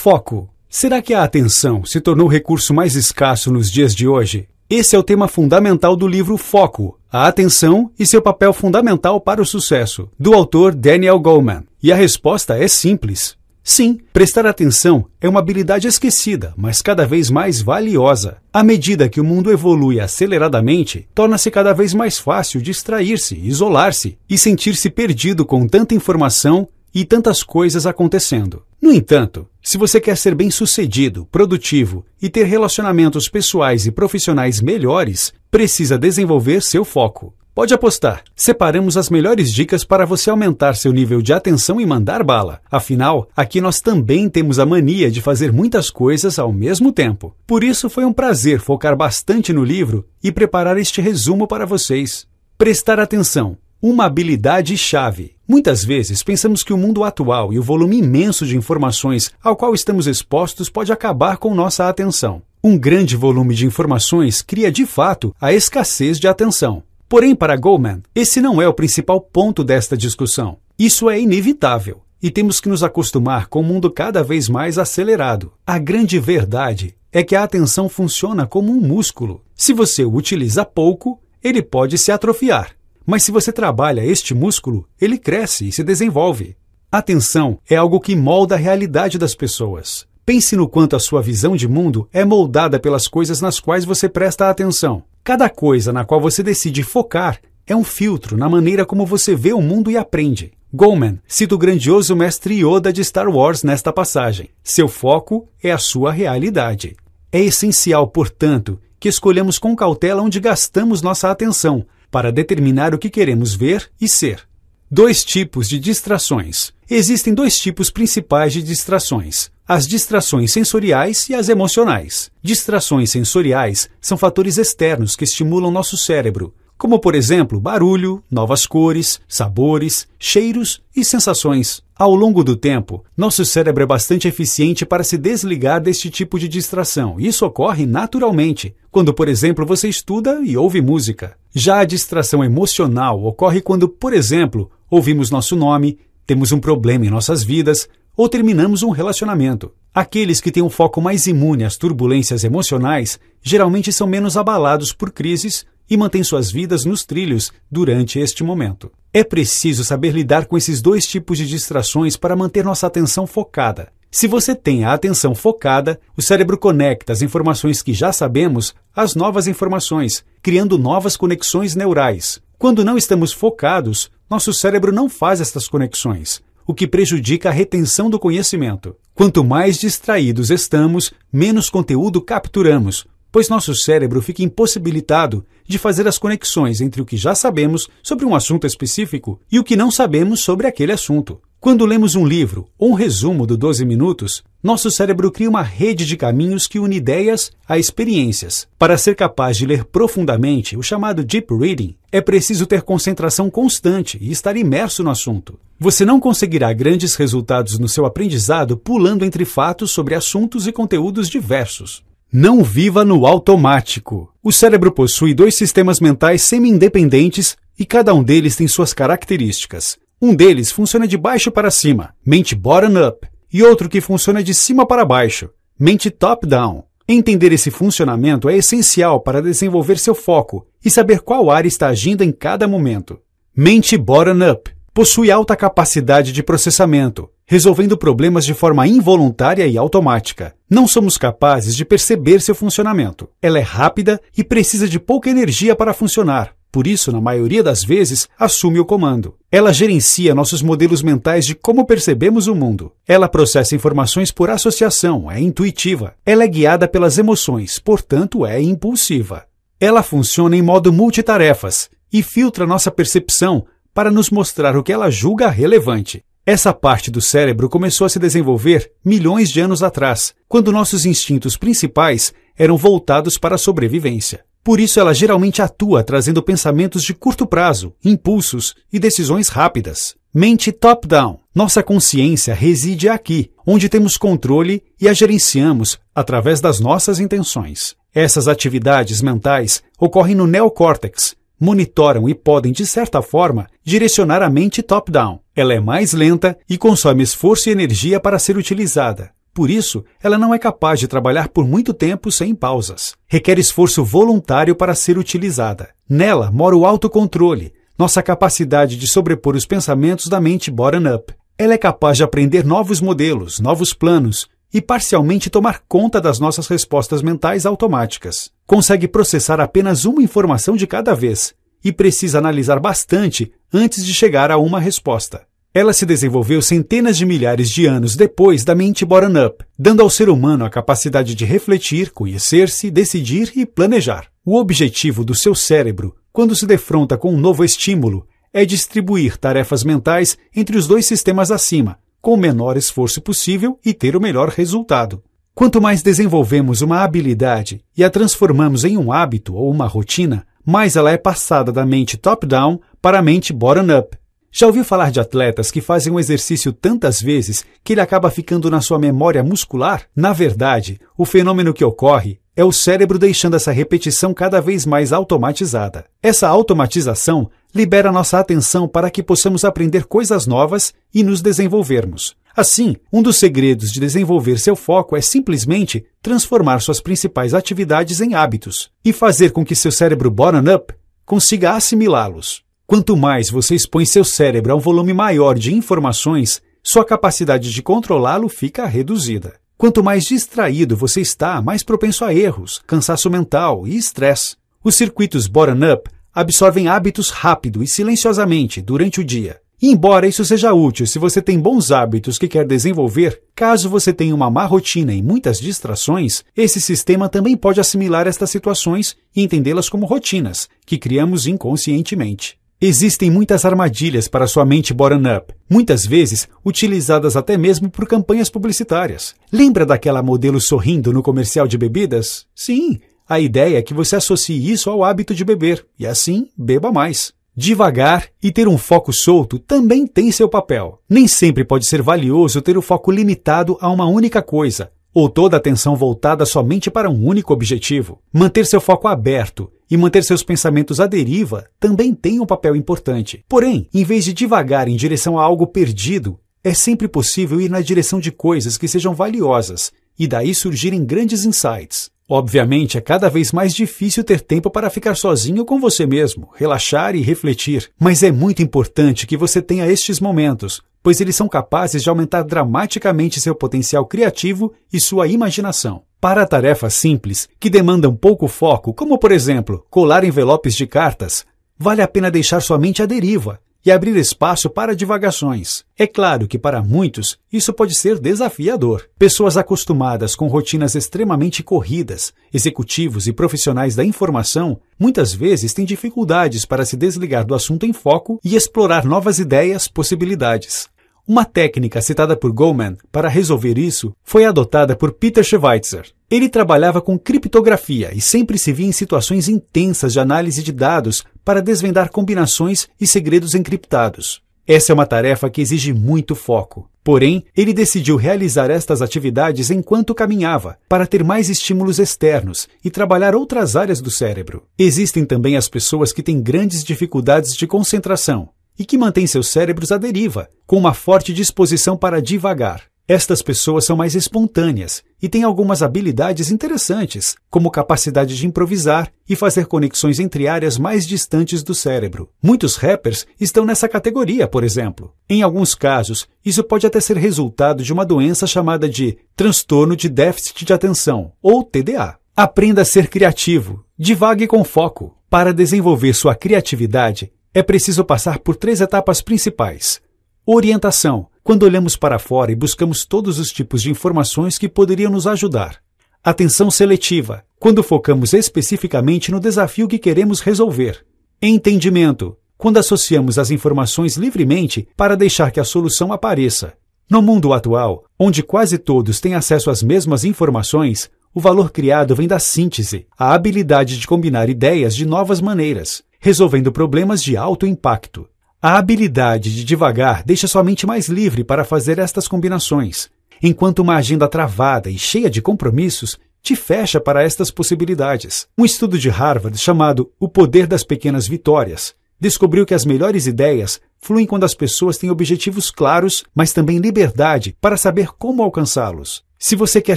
Foco. Será que a atenção se tornou o recurso mais escasso nos dias de hoje? Esse é o tema fundamental do livro Foco, a atenção e seu papel fundamental para o sucesso, do autor Daniel Goleman. E a resposta é simples. Sim, prestar atenção é uma habilidade esquecida, mas cada vez mais valiosa. À medida que o mundo evolui aceleradamente, torna-se cada vez mais fácil distrair-se, isolar-se e sentir-se perdido com tanta informação e tantas coisas acontecendo. No entanto, se você quer ser bem-sucedido, produtivo e ter relacionamentos pessoais e profissionais melhores, precisa desenvolver seu foco. Pode apostar, separamos as melhores dicas para você aumentar seu nível de atenção e mandar bala. Afinal, aqui nós também temos a mania de fazer muitas coisas ao mesmo tempo. Por isso, foi um prazer focar bastante no livro e preparar este resumo para vocês. Prestar atenção uma habilidade-chave. Muitas vezes pensamos que o mundo atual e o volume imenso de informações ao qual estamos expostos pode acabar com nossa atenção. Um grande volume de informações cria de fato a escassez de atenção. Porém, para Goldman, esse não é o principal ponto desta discussão. Isso é inevitável e temos que nos acostumar com um mundo cada vez mais acelerado. A grande verdade é que a atenção funciona como um músculo. Se você o utiliza pouco, ele pode se atrofiar. Mas se você trabalha este músculo, ele cresce e se desenvolve. Atenção é algo que molda a realidade das pessoas. Pense no quanto a sua visão de mundo é moldada pelas coisas nas quais você presta atenção. Cada coisa na qual você decide focar é um filtro na maneira como você vê o mundo e aprende. Goldman cita o grandioso mestre Yoda de Star Wars nesta passagem. Seu foco é a sua realidade. É essencial, portanto, que escolhamos com cautela onde gastamos nossa atenção, para determinar o que queremos ver e ser. Dois tipos de distrações. Existem dois tipos principais de distrações: as distrações sensoriais e as emocionais. Distrações sensoriais são fatores externos que estimulam nosso cérebro, como por exemplo barulho, novas cores, sabores, cheiros e sensações. Ao longo do tempo, nosso cérebro é bastante eficiente para se desligar deste tipo de distração. Isso ocorre naturalmente, quando, por exemplo, você estuda e ouve música. Já a distração emocional ocorre quando, por exemplo, ouvimos nosso nome, temos um problema em nossas vidas ou terminamos um relacionamento. Aqueles que têm um foco mais imune às turbulências emocionais geralmente são menos abalados por crises e mantêm suas vidas nos trilhos durante este momento. É preciso saber lidar com esses dois tipos de distrações para manter nossa atenção focada. Se você tem a atenção focada, o cérebro conecta as informações que já sabemos às novas informações, criando novas conexões neurais. Quando não estamos focados, nosso cérebro não faz estas conexões o que prejudica a retenção do conhecimento. Quanto mais distraídos estamos, menos conteúdo capturamos, pois nosso cérebro fica impossibilitado de fazer as conexões entre o que já sabemos sobre um assunto específico e o que não sabemos sobre aquele assunto. Quando lemos um livro ou um resumo do 12 minutos, nosso cérebro cria uma rede de caminhos que une ideias a experiências. Para ser capaz de ler profundamente, o chamado deep reading, é preciso ter concentração constante e estar imerso no assunto. Você não conseguirá grandes resultados no seu aprendizado pulando entre fatos sobre assuntos e conteúdos diversos. Não viva no automático. O cérebro possui dois sistemas mentais semi-independentes e cada um deles tem suas características. Um deles funciona de baixo para cima, mente bottom-up, e outro que funciona de cima para baixo, mente top-down. Entender esse funcionamento é essencial para desenvolver seu foco e saber qual área está agindo em cada momento. Mente bottom-up possui alta capacidade de processamento, resolvendo problemas de forma involuntária e automática. Não somos capazes de perceber seu funcionamento. Ela é rápida e precisa de pouca energia para funcionar, por isso, na maioria das vezes, assume o comando. Ela gerencia nossos modelos mentais de como percebemos o mundo. Ela processa informações por associação, é intuitiva. Ela é guiada pelas emoções, portanto, é impulsiva. Ela funciona em modo multitarefas e filtra nossa percepção para nos mostrar o que ela julga relevante. Essa parte do cérebro começou a se desenvolver milhões de anos atrás, quando nossos instintos principais eram voltados para a sobrevivência. Por isso, ela geralmente atua trazendo pensamentos de curto prazo, impulsos e decisões rápidas. Mente top-down. Nossa consciência reside aqui, onde temos controle e a gerenciamos através das nossas intenções. Essas atividades mentais ocorrem no neocórtex, monitoram e podem, de certa forma, direcionar a mente top-down. Ela é mais lenta e consome esforço e energia para ser utilizada. Por isso, ela não é capaz de trabalhar por muito tempo sem pausas. Requer esforço voluntário para ser utilizada. Nela mora o autocontrole, nossa capacidade de sobrepor os pensamentos da mente bottom-up. Ela é capaz de aprender novos modelos, novos planos e parcialmente tomar conta das nossas respostas mentais automáticas. Consegue processar apenas uma informação de cada vez e precisa analisar bastante antes de chegar a uma resposta. Ela se desenvolveu centenas de milhares de anos depois da mente bottom-up, dando ao ser humano a capacidade de refletir, conhecer-se, decidir e planejar. O objetivo do seu cérebro, quando se defronta com um novo estímulo, é distribuir tarefas mentais entre os dois sistemas acima, com o menor esforço possível e ter o melhor resultado. Quanto mais desenvolvemos uma habilidade e a transformamos em um hábito ou uma rotina, mais ela é passada da mente top-down para a mente bottom-up, já ouviu falar de atletas que fazem um exercício tantas vezes que ele acaba ficando na sua memória muscular? Na verdade, o fenômeno que ocorre é o cérebro deixando essa repetição cada vez mais automatizada. Essa automatização libera nossa atenção para que possamos aprender coisas novas e nos desenvolvermos. Assim, um dos segredos de desenvolver seu foco é simplesmente transformar suas principais atividades em hábitos e fazer com que seu cérebro bottom-up consiga assimilá-los. Quanto mais você expõe seu cérebro a um volume maior de informações, sua capacidade de controlá-lo fica reduzida. Quanto mais distraído você está, mais propenso a erros, cansaço mental e estresse. Os circuitos bottom-up absorvem hábitos rápido e silenciosamente durante o dia. E embora isso seja útil se você tem bons hábitos que quer desenvolver, caso você tenha uma má rotina e muitas distrações, esse sistema também pode assimilar estas situações e entendê-las como rotinas que criamos inconscientemente. Existem muitas armadilhas para sua mente bottom-up, muitas vezes utilizadas até mesmo por campanhas publicitárias. Lembra daquela modelo sorrindo no comercial de bebidas? Sim, a ideia é que você associe isso ao hábito de beber e assim beba mais. Devagar e ter um foco solto também tem seu papel. Nem sempre pode ser valioso ter o foco limitado a uma única coisa, ou toda a atenção voltada somente para um único objetivo. Manter seu foco aberto e manter seus pensamentos à deriva também tem um papel importante. Porém, em vez de divagar em direção a algo perdido, é sempre possível ir na direção de coisas que sejam valiosas e daí surgirem grandes insights. Obviamente, é cada vez mais difícil ter tempo para ficar sozinho com você mesmo, relaxar e refletir, mas é muito importante que você tenha estes momentos pois eles são capazes de aumentar dramaticamente seu potencial criativo e sua imaginação. Para tarefas simples, que demandam pouco foco, como por exemplo colar envelopes de cartas, vale a pena deixar sua mente à deriva e abrir espaço para divagações. É claro que para muitos isso pode ser desafiador. Pessoas acostumadas com rotinas extremamente corridas, executivos e profissionais da informação, muitas vezes têm dificuldades para se desligar do assunto em foco e explorar novas ideias, possibilidades. Uma técnica citada por Goldman para resolver isso foi adotada por Peter Schweitzer. Ele trabalhava com criptografia e sempre se via em situações intensas de análise de dados para desvendar combinações e segredos encriptados. Essa é uma tarefa que exige muito foco. Porém, ele decidiu realizar estas atividades enquanto caminhava, para ter mais estímulos externos e trabalhar outras áreas do cérebro. Existem também as pessoas que têm grandes dificuldades de concentração e que mantêm seus cérebros à deriva, com uma forte disposição para divagar. Estas pessoas são mais espontâneas e têm algumas habilidades interessantes, como capacidade de improvisar e fazer conexões entre áreas mais distantes do cérebro. Muitos rappers estão nessa categoria, por exemplo. Em alguns casos, isso pode até ser resultado de uma doença chamada de transtorno de déficit de atenção, ou TDA. Aprenda a ser criativo, divague com foco. Para desenvolver sua criatividade, é preciso passar por três etapas principais: orientação quando olhamos para fora e buscamos todos os tipos de informações que poderiam nos ajudar. Atenção seletiva, quando focamos especificamente no desafio que queremos resolver. Entendimento, quando associamos as informações livremente para deixar que a solução apareça. No mundo atual, onde quase todos têm acesso às mesmas informações, o valor criado vem da síntese, a habilidade de combinar ideias de novas maneiras, resolvendo problemas de alto impacto. A habilidade de divagar deixa sua mente mais livre para fazer estas combinações, enquanto uma agenda travada e cheia de compromissos te fecha para estas possibilidades. Um estudo de Harvard chamado O Poder das Pequenas Vitórias descobriu que as melhores ideias fluem quando as pessoas têm objetivos claros, mas também liberdade para saber como alcançá-los. Se você quer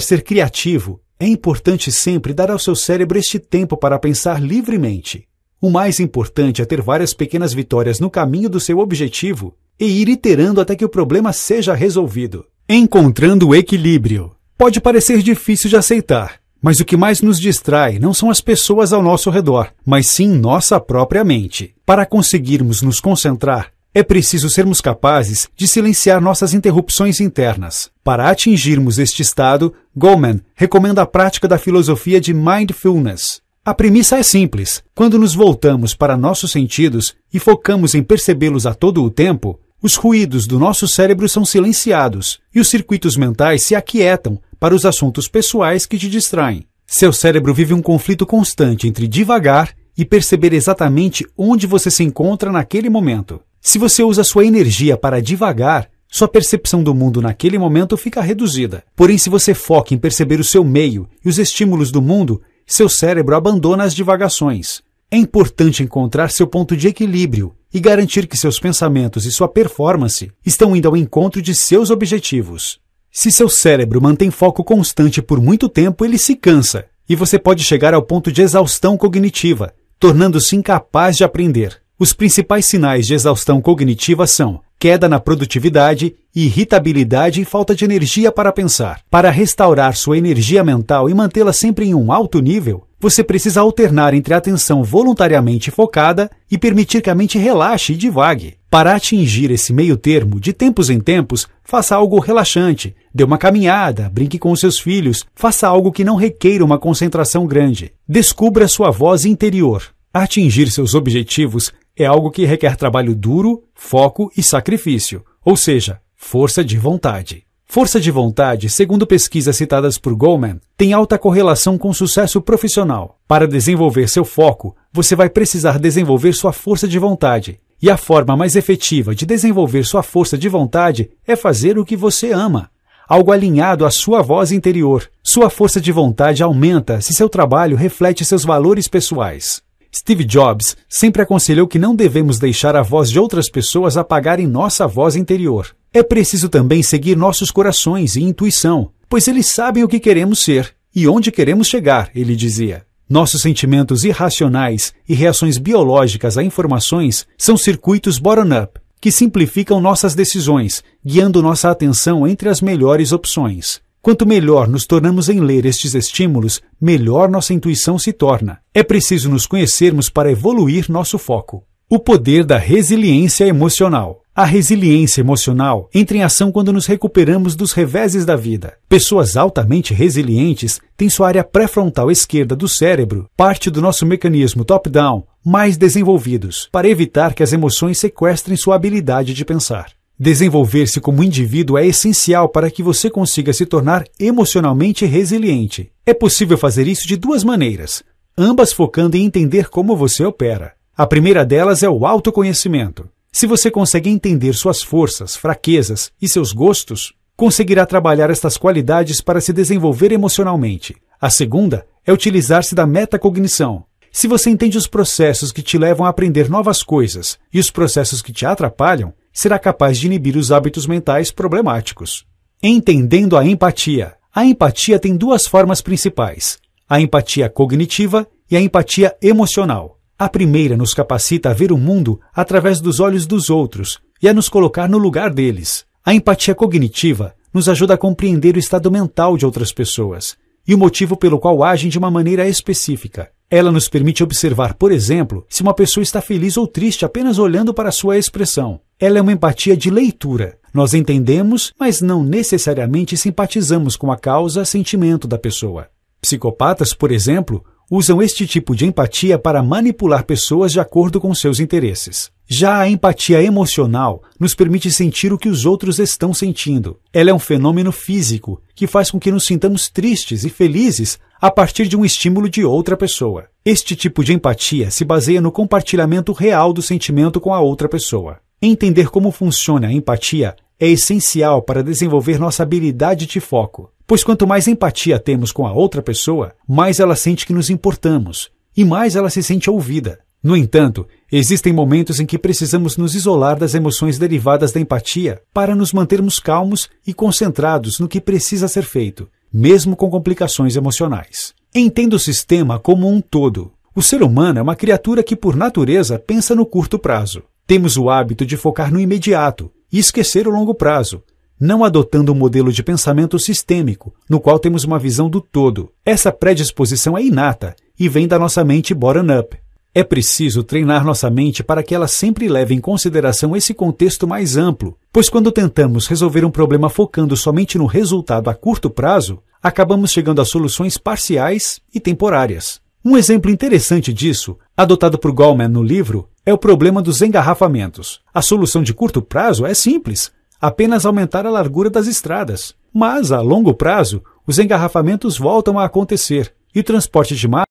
ser criativo, é importante sempre dar ao seu cérebro este tempo para pensar livremente. O mais importante é ter várias pequenas vitórias no caminho do seu objetivo e ir iterando até que o problema seja resolvido. Encontrando o equilíbrio. Pode parecer difícil de aceitar, mas o que mais nos distrai não são as pessoas ao nosso redor, mas sim nossa própria mente. Para conseguirmos nos concentrar, é preciso sermos capazes de silenciar nossas interrupções internas. Para atingirmos este estado, Goleman recomenda a prática da filosofia de mindfulness, a premissa é simples. Quando nos voltamos para nossos sentidos e focamos em percebê-los a todo o tempo, os ruídos do nosso cérebro são silenciados e os circuitos mentais se aquietam para os assuntos pessoais que te distraem. Seu cérebro vive um conflito constante entre divagar e perceber exatamente onde você se encontra naquele momento. Se você usa sua energia para divagar, sua percepção do mundo naquele momento fica reduzida. Porém, se você foca em perceber o seu meio e os estímulos do mundo, seu cérebro abandona as divagações. É importante encontrar seu ponto de equilíbrio e garantir que seus pensamentos e sua performance estão indo ao encontro de seus objetivos. Se seu cérebro mantém foco constante por muito tempo, ele se cansa e você pode chegar ao ponto de exaustão cognitiva, tornando-se incapaz de aprender. Os principais sinais de exaustão cognitiva são queda na produtividade, irritabilidade e falta de energia para pensar. Para restaurar sua energia mental e mantê-la sempre em um alto nível, você precisa alternar entre atenção voluntariamente focada e permitir que a mente relaxe e divague. Para atingir esse meio termo, de tempos em tempos, faça algo relaxante, dê uma caminhada, brinque com os seus filhos, faça algo que não requeira uma concentração grande. Descubra sua voz interior. Atingir seus objetivos é algo que requer trabalho duro, foco e sacrifício, ou seja, força de vontade. Força de vontade, segundo pesquisas citadas por Goleman, tem alta correlação com sucesso profissional. Para desenvolver seu foco, você vai precisar desenvolver sua força de vontade. E a forma mais efetiva de desenvolver sua força de vontade é fazer o que você ama, algo alinhado à sua voz interior. Sua força de vontade aumenta se seu trabalho reflete seus valores pessoais. Steve Jobs sempre aconselhou que não devemos deixar a voz de outras pessoas apagarem nossa voz interior. É preciso também seguir nossos corações e intuição, pois eles sabem o que queremos ser e onde queremos chegar, ele dizia. Nossos sentimentos irracionais e reações biológicas a informações são circuitos bottom-up, que simplificam nossas decisões, guiando nossa atenção entre as melhores opções. Quanto melhor nos tornamos em ler estes estímulos, melhor nossa intuição se torna. É preciso nos conhecermos para evoluir nosso foco. O poder da resiliência emocional. A resiliência emocional entra em ação quando nos recuperamos dos reveses da vida. Pessoas altamente resilientes têm sua área pré-frontal esquerda do cérebro, parte do nosso mecanismo top-down, mais desenvolvidos, para evitar que as emoções sequestrem sua habilidade de pensar. Desenvolver-se como indivíduo é essencial para que você consiga se tornar emocionalmente resiliente. É possível fazer isso de duas maneiras, ambas focando em entender como você opera. A primeira delas é o autoconhecimento. Se você consegue entender suas forças, fraquezas e seus gostos, conseguirá trabalhar estas qualidades para se desenvolver emocionalmente. A segunda é utilizar-se da metacognição. Se você entende os processos que te levam a aprender novas coisas e os processos que te atrapalham, será capaz de inibir os hábitos mentais problemáticos. Entendendo a empatia. A empatia tem duas formas principais: a empatia cognitiva e a empatia emocional. A primeira nos capacita a ver o mundo através dos olhos dos outros e a nos colocar no lugar deles. A empatia cognitiva nos ajuda a compreender o estado mental de outras pessoas e o motivo pelo qual agem de uma maneira específica. Ela nos permite observar, por exemplo, se uma pessoa está feliz ou triste apenas olhando para sua expressão. Ela é uma empatia de leitura. Nós entendemos, mas não necessariamente simpatizamos com a causa, sentimento da pessoa. Psicopatas, por exemplo, usam este tipo de empatia para manipular pessoas de acordo com seus interesses. Já a empatia emocional nos permite sentir o que os outros estão sentindo. Ela é um fenômeno físico que faz com que nos sintamos tristes e felizes a partir de um estímulo de outra pessoa. Este tipo de empatia se baseia no compartilhamento real do sentimento com a outra pessoa. Entender como funciona a empatia é essencial para desenvolver nossa habilidade de foco, pois quanto mais empatia temos com a outra pessoa, mais ela sente que nos importamos e mais ela se sente ouvida. No entanto, existem momentos em que precisamos nos isolar das emoções derivadas da empatia para nos mantermos calmos e concentrados no que precisa ser feito, mesmo com complicações emocionais. Entenda o sistema como um todo. O ser humano é uma criatura que, por natureza, pensa no curto prazo. Temos o hábito de focar no imediato e esquecer o longo prazo, não adotando um modelo de pensamento sistêmico, no qual temos uma visão do todo. Essa predisposição é inata e vem da nossa mente bottom-up, é preciso treinar nossa mente para que ela sempre leve em consideração esse contexto mais amplo, pois quando tentamos resolver um problema focando somente no resultado a curto prazo, acabamos chegando a soluções parciais e temporárias. Um exemplo interessante disso, adotado por Goleman no livro, é o problema dos engarrafamentos. A solução de curto prazo é simples, apenas aumentar a largura das estradas. Mas, a longo prazo, os engarrafamentos voltam a acontecer e o transporte de massa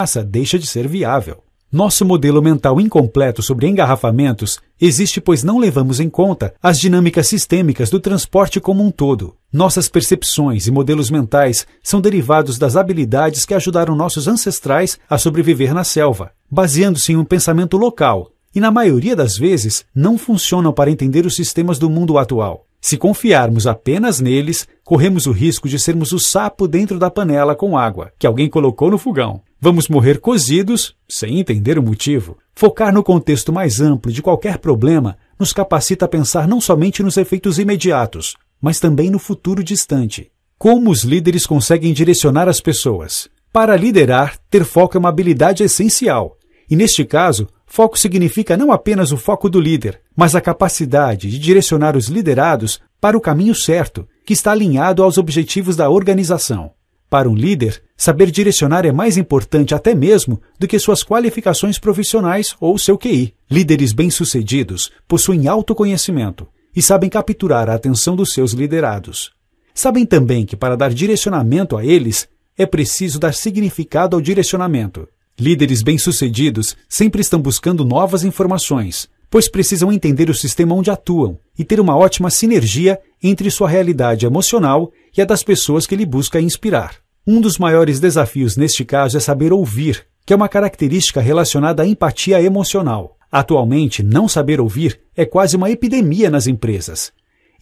caça deixa de ser viável. Nosso modelo mental incompleto sobre engarrafamentos existe pois não levamos em conta as dinâmicas sistêmicas do transporte como um todo. Nossas percepções e modelos mentais são derivados das habilidades que ajudaram nossos ancestrais a sobreviver na selva, baseando-se em um pensamento local e, na maioria das vezes, não funcionam para entender os sistemas do mundo atual. Se confiarmos apenas neles, corremos o risco de sermos o sapo dentro da panela com água que alguém colocou no fogão. Vamos morrer cozidos, sem entender o motivo. Focar no contexto mais amplo de qualquer problema nos capacita a pensar não somente nos efeitos imediatos, mas também no futuro distante. Como os líderes conseguem direcionar as pessoas? Para liderar, ter foco é uma habilidade essencial. E neste caso, foco significa não apenas o foco do líder, mas a capacidade de direcionar os liderados para o caminho certo, que está alinhado aos objetivos da organização. Para um líder, Saber direcionar é mais importante até mesmo do que suas qualificações profissionais ou seu QI. Líderes bem-sucedidos possuem autoconhecimento e sabem capturar a atenção dos seus liderados. Sabem também que para dar direcionamento a eles, é preciso dar significado ao direcionamento. Líderes bem-sucedidos sempre estão buscando novas informações, pois precisam entender o sistema onde atuam e ter uma ótima sinergia entre sua realidade emocional e a das pessoas que ele busca inspirar. Um dos maiores desafios neste caso é saber ouvir, que é uma característica relacionada à empatia emocional. Atualmente, não saber ouvir é quase uma epidemia nas empresas.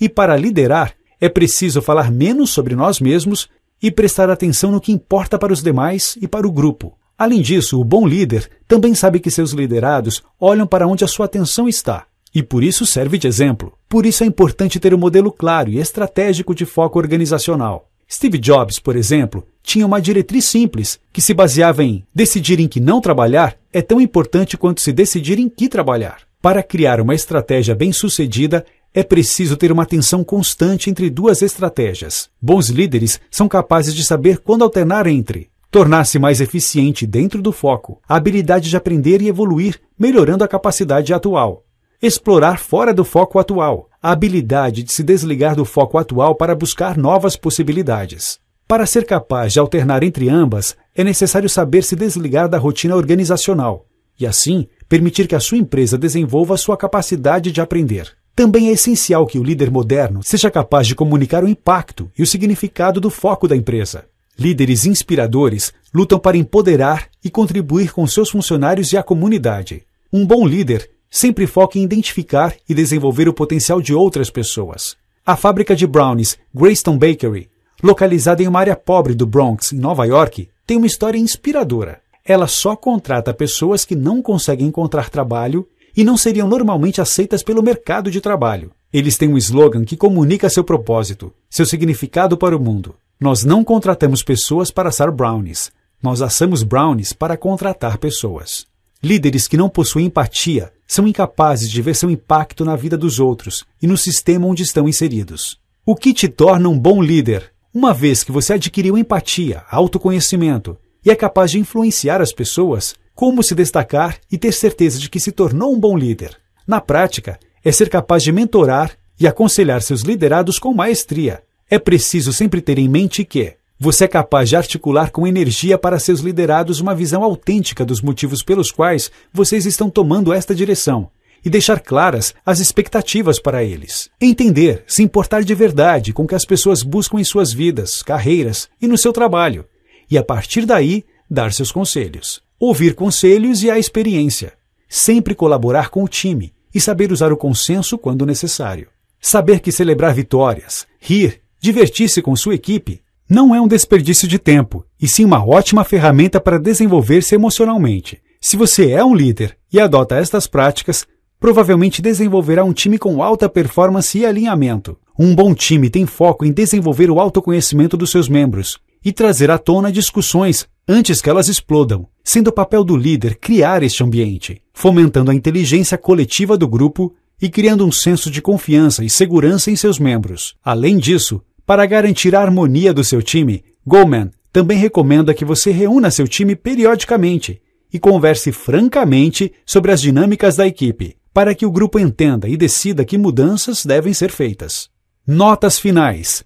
E para liderar, é preciso falar menos sobre nós mesmos e prestar atenção no que importa para os demais e para o grupo. Além disso, o bom líder também sabe que seus liderados olham para onde a sua atenção está e por isso serve de exemplo. Por isso é importante ter um modelo claro e estratégico de foco organizacional. Steve Jobs, por exemplo, tinha uma diretriz simples, que se baseava em decidir em que não trabalhar é tão importante quanto se decidir em que trabalhar. Para criar uma estratégia bem-sucedida, é preciso ter uma tensão constante entre duas estratégias. Bons líderes são capazes de saber quando alternar entre tornar-se mais eficiente dentro do foco, a habilidade de aprender e evoluir, melhorando a capacidade atual, explorar fora do foco atual, a habilidade de se desligar do foco atual para buscar novas possibilidades. Para ser capaz de alternar entre ambas, é necessário saber se desligar da rotina organizacional e, assim, permitir que a sua empresa desenvolva sua capacidade de aprender. Também é essencial que o líder moderno seja capaz de comunicar o impacto e o significado do foco da empresa. Líderes inspiradores lutam para empoderar e contribuir com seus funcionários e a comunidade. Um bom líder Sempre foque em identificar e desenvolver o potencial de outras pessoas. A fábrica de brownies Greystone Bakery, localizada em uma área pobre do Bronx, em Nova York, tem uma história inspiradora. Ela só contrata pessoas que não conseguem encontrar trabalho e não seriam normalmente aceitas pelo mercado de trabalho. Eles têm um slogan que comunica seu propósito, seu significado para o mundo. Nós não contratamos pessoas para assar brownies. Nós assamos brownies para contratar pessoas. Líderes que não possuem empatia são incapazes de ver seu impacto na vida dos outros e no sistema onde estão inseridos. O que te torna um bom líder? Uma vez que você adquiriu empatia, autoconhecimento e é capaz de influenciar as pessoas, como se destacar e ter certeza de que se tornou um bom líder? Na prática, é ser capaz de mentorar e aconselhar seus liderados com maestria. É preciso sempre ter em mente que você é capaz de articular com energia para seus liderados uma visão autêntica dos motivos pelos quais vocês estão tomando esta direção e deixar claras as expectativas para eles. Entender, se importar de verdade com o que as pessoas buscam em suas vidas, carreiras e no seu trabalho, e a partir daí dar seus conselhos. Ouvir conselhos e a experiência. Sempre colaborar com o time e saber usar o consenso quando necessário. Saber que celebrar vitórias, rir, divertir-se com sua equipe não é um desperdício de tempo, e sim uma ótima ferramenta para desenvolver-se emocionalmente. Se você é um líder e adota estas práticas, provavelmente desenvolverá um time com alta performance e alinhamento. Um bom time tem foco em desenvolver o autoconhecimento dos seus membros e trazer à tona discussões antes que elas explodam, sendo o papel do líder criar este ambiente, fomentando a inteligência coletiva do grupo e criando um senso de confiança e segurança em seus membros. Além disso, para garantir a harmonia do seu time, Goldman também recomenda que você reúna seu time periodicamente e converse francamente sobre as dinâmicas da equipe, para que o grupo entenda e decida que mudanças devem ser feitas. Notas finais.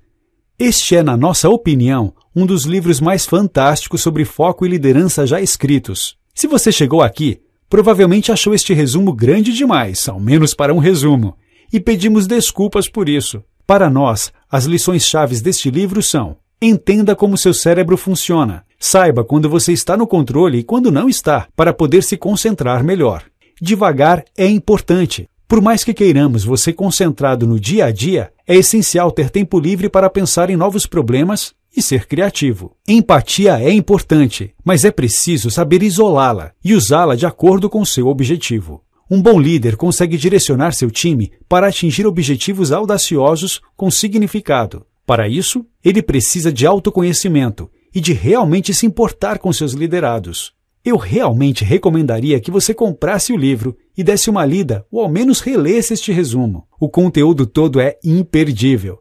Este é, na nossa opinião, um dos livros mais fantásticos sobre foco e liderança já escritos. Se você chegou aqui, provavelmente achou este resumo grande demais, ao menos para um resumo, e pedimos desculpas por isso. Para nós, as lições chaves deste livro são: entenda como seu cérebro funciona, saiba quando você está no controle e quando não está, para poder se concentrar melhor. Devagar é importante. Por mais que queiramos você concentrado no dia a dia, é essencial ter tempo livre para pensar em novos problemas e ser criativo. Empatia é importante, mas é preciso saber isolá-la e usá-la de acordo com seu objetivo. Um bom líder consegue direcionar seu time para atingir objetivos audaciosos com significado. Para isso, ele precisa de autoconhecimento e de realmente se importar com seus liderados. Eu realmente recomendaria que você comprasse o livro e desse uma lida ou ao menos relesse este resumo. O conteúdo todo é imperdível.